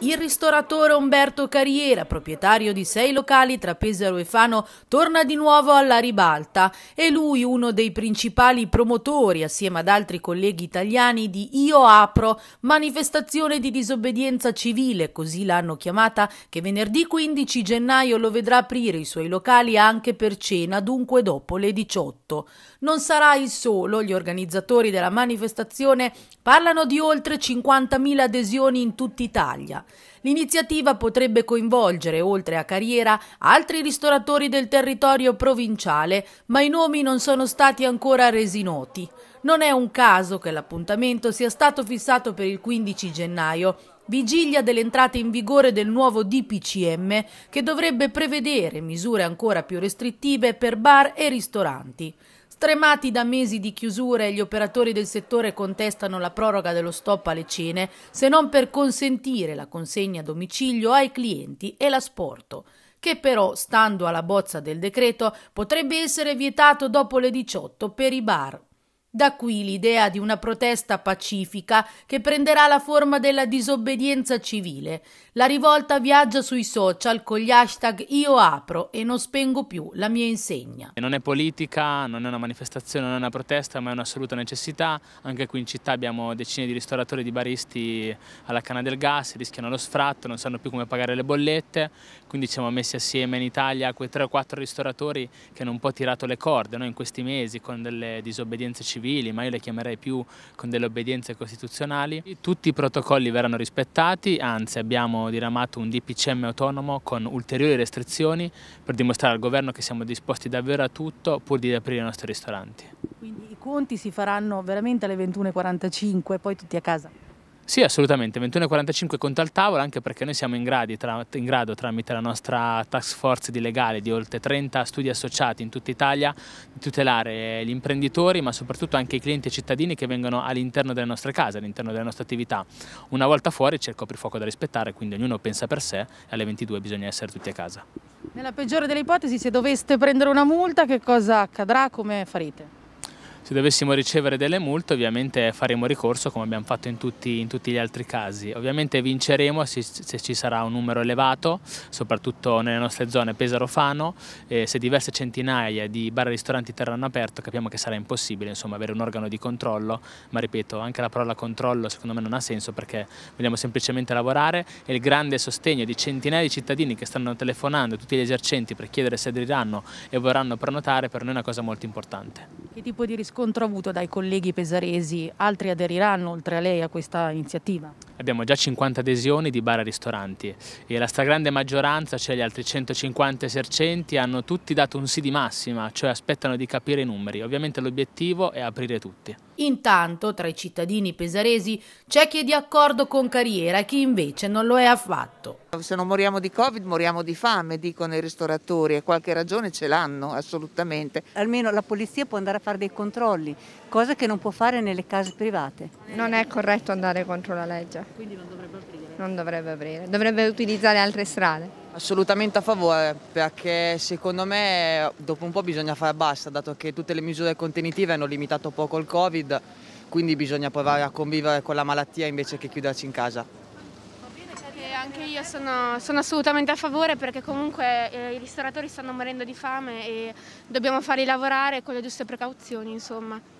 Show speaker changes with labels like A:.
A: Il ristoratore Umberto Carriera, proprietario di sei locali tra Pesaro e Fano, torna di nuovo alla ribalta. È lui uno dei principali promotori, assieme ad altri colleghi italiani, di Io Apro, manifestazione di disobbedienza civile, così l'hanno chiamata, che venerdì 15 gennaio lo vedrà aprire i suoi locali anche per cena, dunque dopo le 18. Non sarai il solo, gli organizzatori della manifestazione parlano di oltre oltre 50.000 adesioni in tutta Italia. L'iniziativa potrebbe coinvolgere, oltre a Carriera, altri ristoratori del territorio provinciale, ma i nomi non sono stati ancora resi noti. Non è un caso che l'appuntamento sia stato fissato per il 15 gennaio, vigilia dell'entrata in vigore del nuovo DPCM che dovrebbe prevedere misure ancora più restrittive per bar e ristoranti. Stremati da mesi di chiusure, gli operatori del settore contestano la proroga dello stop alle cene, se non per consentire la consegna a domicilio ai clienti e l'asporto, che però, stando alla bozza del decreto, potrebbe essere vietato dopo le 18 per i bar, da qui l'idea di una protesta pacifica che prenderà la forma della disobbedienza civile. La rivolta viaggia sui social con gli hashtag io apro e non spengo più la mia insegna.
B: Non è politica, non è una manifestazione, non è una protesta, ma è un'assoluta necessità. Anche qui in città abbiamo decine di ristoratori e di baristi alla canna del gas, rischiano lo sfratto, non sanno più come pagare le bollette, quindi ci siamo messi assieme in Italia quei tre o quattro ristoratori che hanno un po' tirato le corde no? in questi mesi con delle disobbedienze civili civili, ma io le chiamerei più con delle obbedienze costituzionali. Tutti i protocolli verranno rispettati, anzi abbiamo diramato un DPCM autonomo con ulteriori restrizioni per dimostrare al governo che siamo disposti davvero a tutto pur di aprire i nostri ristoranti.
A: Quindi i conti si faranno veramente alle 21.45 e poi tutti a casa?
B: Sì, assolutamente, 21.45 conta al tavolo, anche perché noi siamo in, gradi, tra, in, grado tramite la nostra task force di legale di oltre 30 studi associati in tutta Italia di tutelare gli imprenditori, ma soprattutto anche i clienti e i cittadini che vengono all'interno delle nostre case, all'interno delle nostre attività. Una volta fuori c'è il coprifuoco da rispettare, quindi ognuno pensa per sé e alle 22 bisogna essere tutti a casa.
A: Nella peggiore delle ipotesi, se doveste prendere una multa, che cosa accadrà? Come farete?
B: Se dovessimo ricevere delle multe ovviamente faremo ricorso come abbiamo fatto in tutti, in tutti gli altri casi. Ovviamente vinceremo se, se, ci sarà un numero elevato, soprattutto nelle nostre zone Pesaro-Fano, eh, se diverse centinaia di bar e ristoranti terranno aperto capiamo che sarà impossibile insomma, avere un organo di controllo, ma ripeto anche la parola controllo secondo me non ha senso perché vogliamo semplicemente lavorare e il grande sostegno di centinaia di cittadini che stanno telefonando, tutti gli esercenti per chiedere se aderiranno e vorranno prenotare per noi è una cosa molto importante.
A: Che tipo di riscontro? riscontro avuto dai colleghi pesaresi, altri aderiranno oltre a lei a questa iniziativa?
B: abbiamo già 50 adesioni di bar e ristoranti e la stragrande maggioranza, cioè gli altri 150 esercenti, hanno tutti dato un sì di massima, cioè aspettano di capire i numeri. Ovviamente l'obiettivo è aprire tutti.
A: Intanto tra i cittadini pesaresi c'è chi è di accordo con Carriera e chi invece non lo è affatto. Se non moriamo di Covid moriamo di fame, dicono i ristoratori e qualche ragione ce l'hanno assolutamente. Almeno la polizia può andare a fare dei controlli, cosa che non può fare nelle case private. Non è corretto andare contro la legge. Quindi non dovrebbe aprire? Non dovrebbe aprire, dovrebbe utilizzare altre strade. Assolutamente a favore perché secondo me dopo un po' bisogna fare basta dato che tutte le misure contenitive hanno limitato poco il Covid quindi bisogna provare a convivere con la malattia invece che chiuderci in casa. Anche io sono, sono assolutamente a favore perché comunque eh, i ristoratori stanno morendo di fame e dobbiamo farli lavorare con le giuste precauzioni insomma.